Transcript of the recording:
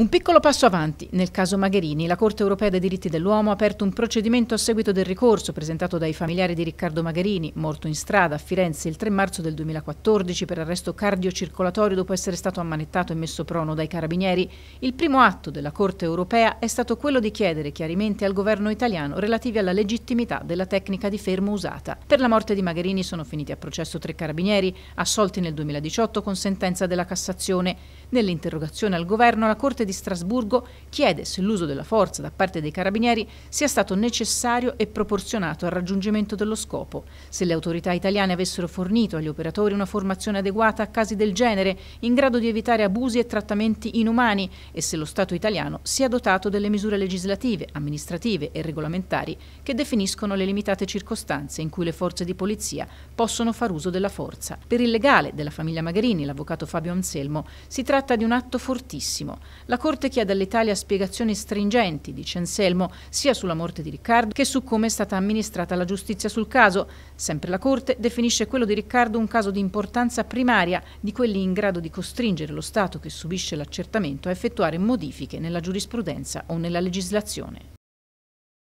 Un piccolo passo avanti. Nel caso Magherini, la Corte europea dei diritti dell'uomo ha aperto un procedimento a seguito del ricorso presentato dai familiari di Riccardo Magherini, morto in strada a Firenze il 3 marzo del 2014 per arresto cardiocircolatorio dopo essere stato ammanettato e messo prono dai carabinieri. Il primo atto della Corte europea è stato quello di chiedere chiarimenti al governo italiano relativi alla legittimità della tecnica di fermo usata. Per la morte di Magherini sono finiti a processo tre carabinieri, assolti nel 2018 con sentenza della Cassazione. Nell'interrogazione al governo, la Corte di di Strasburgo chiede se l'uso della forza da parte dei carabinieri sia stato necessario e proporzionato al raggiungimento dello scopo, se le autorità italiane avessero fornito agli operatori una formazione adeguata a casi del genere, in grado di evitare abusi e trattamenti inumani, e se lo Stato italiano sia dotato delle misure legislative, amministrative e regolamentari che definiscono le limitate circostanze in cui le forze di polizia possono far uso della forza. Per il legale della famiglia Magherini, l'avvocato Fabio Anselmo, si tratta di un atto fortissimo. La Corte chiede all'Italia spiegazioni stringenti, dice Anselmo, sia sulla morte di Riccardo che su come è stata amministrata la giustizia sul caso. Sempre la Corte definisce quello di Riccardo un caso di importanza primaria di quelli in grado di costringere lo Stato che subisce l'accertamento a effettuare modifiche nella giurisprudenza o nella legislazione.